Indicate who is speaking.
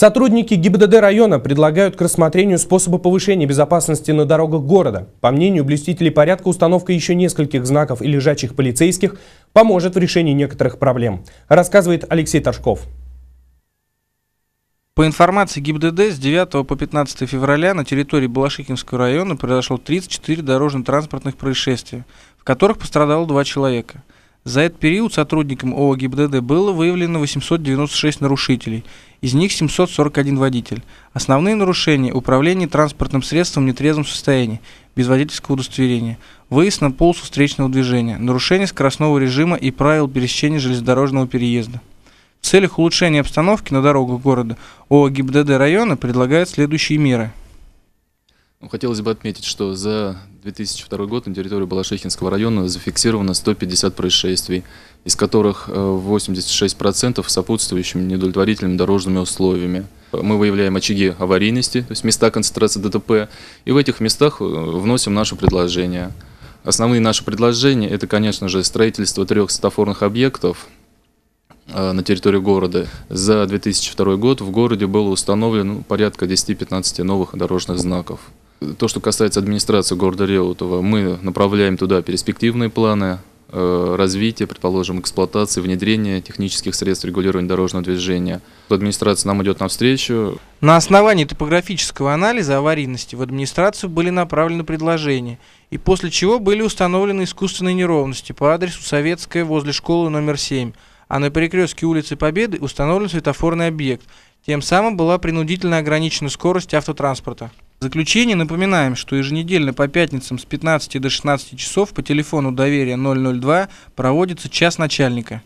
Speaker 1: Сотрудники ГИБДД района предлагают к рассмотрению способа повышения безопасности на дорогах города. По мнению блюстителей порядка, установка еще нескольких знаков и лежачих полицейских поможет в решении некоторых проблем, рассказывает Алексей Ташков.
Speaker 2: По информации ГИБДД, с 9 по 15 февраля на территории Балашихинского района произошло 34 дорожно-транспортных происшествия, в которых пострадало два человека – за этот период сотрудникам ООО ГИБДД было выявлено 896 нарушителей, из них 741 водитель. Основные нарушения – управление транспортным средством в нетрезвом состоянии, без водительского удостоверения, выезд на полосу встречного движения, нарушение скоростного режима и правил пересечения железнодорожного переезда. В целях улучшения обстановки на дорогах города ООО ГИБДД района предлагают следующие меры –
Speaker 3: ну, хотелось бы отметить, что за 2002 год на территории Балашихинского района зафиксировано 150 происшествий, из которых 86% э, сопутствующими недовлетворительными дорожными условиями. Мы выявляем очаги аварийности, то есть места концентрации ДТП, и в этих местах э, вносим наши предложения. Основные наши предложения – это, конечно же, строительство трех светофорных объектов э, на территории города. За 2002 год в городе было установлено порядка 10-15 новых дорожных знаков. То, что касается администрации города Реутова, мы направляем туда перспективные планы э, развития, предположим, эксплуатации, внедрения технических средств регулирования дорожного движения. Администрация нам идет навстречу.
Speaker 2: На основании топографического анализа аварийности в администрацию были направлены предложения, и после чего были установлены искусственные неровности по адресу Советская возле школы номер 7, а на перекрестке улицы Победы установлен светофорный объект. Тем самым была принудительно ограничена скорость автотранспорта. В заключение напоминаем, что еженедельно по пятницам с 15 до 16 часов по телефону доверия 002 проводится час начальника.